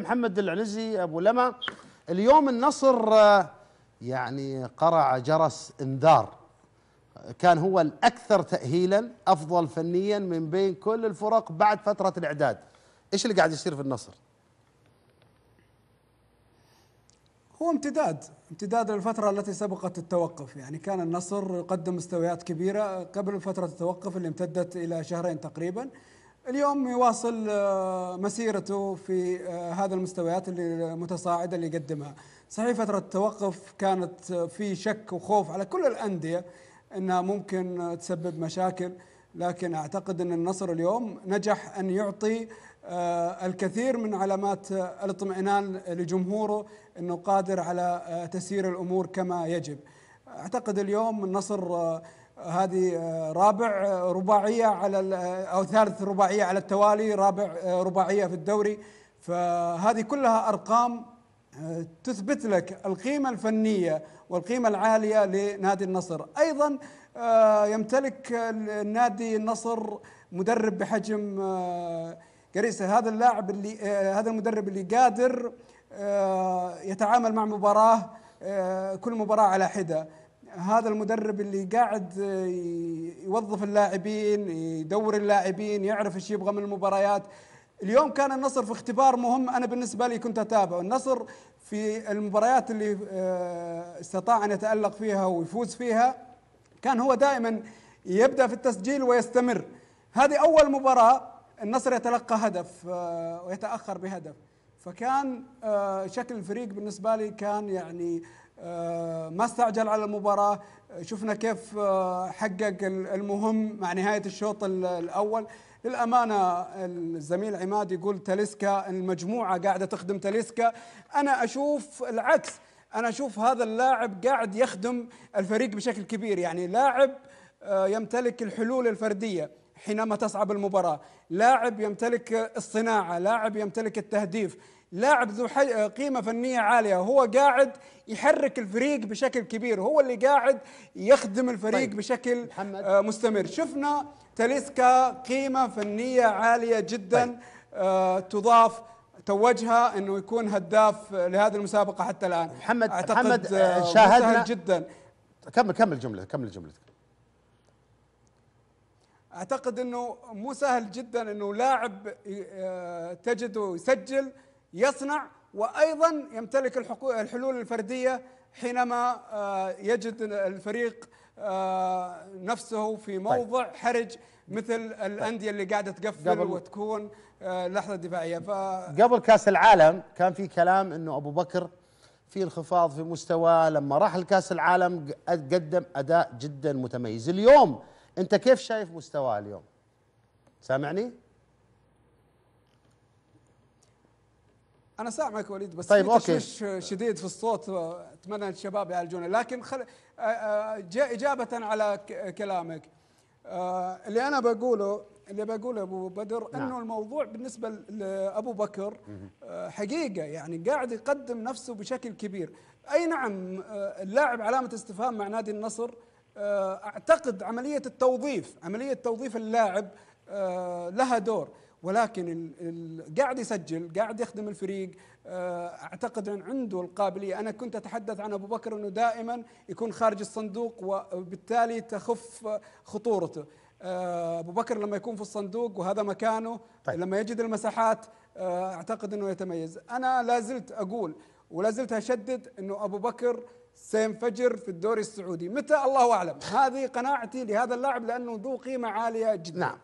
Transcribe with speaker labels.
Speaker 1: محمد العنزي ابو لما اليوم النصر آه، يعني قرع جرس انذار كان هو الاكثر تاهيلا افضل فنيا من بين كل الفرق بعد فتره الاعداد ايش اللي قاعد يصير في النصر هو امتداد امتداد للفترة التي سبقت
Speaker 2: التوقف يعني كان النصر يقدم مستويات كبيرة قبل فترة التوقف اللي امتدت إلى شهرين تقريبا اليوم يواصل آه، مسيرته في آه، هذا المستويات المتصاعدة اللي يقدمها صحيح فترة التوقف كانت آه، في شك وخوف على كل الأندية أنها ممكن تسبب مشاكل لكن أعتقد أن النصر اليوم نجح أن يعطي الكثير من علامات الاطمئنان لجمهوره أنه قادر على تسيير الأمور كما يجب أعتقد اليوم النصر هذه آه، رابع آه، رباعيه على آه، او ثالث رباعيه على التوالي رابع رباعيه في الدوري فهذه كلها ارقام تثبت لك القيمه الفنيه والقيمه العاليه لنادي النصر ايضا يمتلك النادي النصر مدرب بحجم قريسه هذا اللاعب اللي هذا المدرب اللي قادر يتعامل مع مباراه كل مباراه على حده هذا المدرب اللي قاعد آه، يوظف اللاعبين يدور اللاعبين يعرف ايش يبغى من المباريات اليوم كان النصر في اختبار مهم انا بالنسبه لي كنت اتابعه النصر في المباريات اللي آه، استطاع ان يتالق فيها ويفوز فيها كان هو دائما يبدا في التسجيل ويستمر هذه اول مباراه النصر يتلقى هدف آه، ويتاخر بهدف فكان شكل الفريق بالنسبه لي كان يعني آه، ما استعجل على المباراة شفنا كيف آه، حقق المهم مع نهاية الشوط الأول للأمانة الزميل عماد يقول تاليسكا المجموعة قاعدة تخدم تاليسكا أنا أشوف العكس أنا أشوف هذا اللاعب قاعد يخدم الفريق بشكل كبير يعني لاعب آه، يمتلك الحلول الفردية حينما تصعب المباراة لاعب يمتلك الصناعة لاعب يمتلك التهديف لاعب ذو قيمة فنية عالية هو قاعد يحرك الفريق بشكل كبير هو اللي قاعد يخدم الفريق طيب. بشكل محمد. آه، مستمر شفنا تاليسكا قيمة فنية عالية جدا طيب. آه تضاف توجها انه يكون هداف لهذه المسابقه حتى الان محمد محمد آه، شاهدنا
Speaker 1: جدا كمل كمل جمله كمل جملتك
Speaker 2: اعتقد انه مو سهل جدا انه لاعب آه، تجده يسجل يصنع وايضا يمتلك الحلول الفرديه حينما آه، يجد الفريق آه، نفسه في طيب. موضع حرج مثل الانديه اللي قاعده تقفل وتكون لحظه دفاعيه ف
Speaker 1: قبل كاس العالم كان في كلام انه ابو بكر في انخفاض في مستواه لما راح لكاس العالم قدم اداء جدا متميز اليوم انت كيف شايف مستواه اليوم سامعني
Speaker 2: انا سامعك وليد بس طيب اوكي شديد في الصوت اتمنى الشباب يعالجونه لكن خل... آه، آه، اجابه على كلامك آه، اللي انا بقوله اللي بقوله ابو بدر نعم. انه الموضوع بالنسبه لابو بكر حقيقه يعني قاعد يقدم نفسه بشكل كبير اي نعم اللاعب علامه استفهام مع نادي النصر آه، اعتقد عمليه التوظيف عمليه توظيف اللاعب آه، لها دور ولكن قاعد يسجل قاعد يخدم الفريق آه، اعتقد ان عنده القابليه انا كنت اتحدث عن ابو بكر انه دائما يكون خارج الصندوق وبالتالي تخف خطورته ابو بكر لما يكون في الصندوق وهذا مكانه طيب. لما يجد المساحات اعتقد انه يتميز انا لازلت اقول ولازلت اشدد انه ابو بكر سينفجر في الدوري السعودي متى الله أعلم هذه قناعتي لهذا اللاعب لأنه ذو قيمة عالية جدا نعم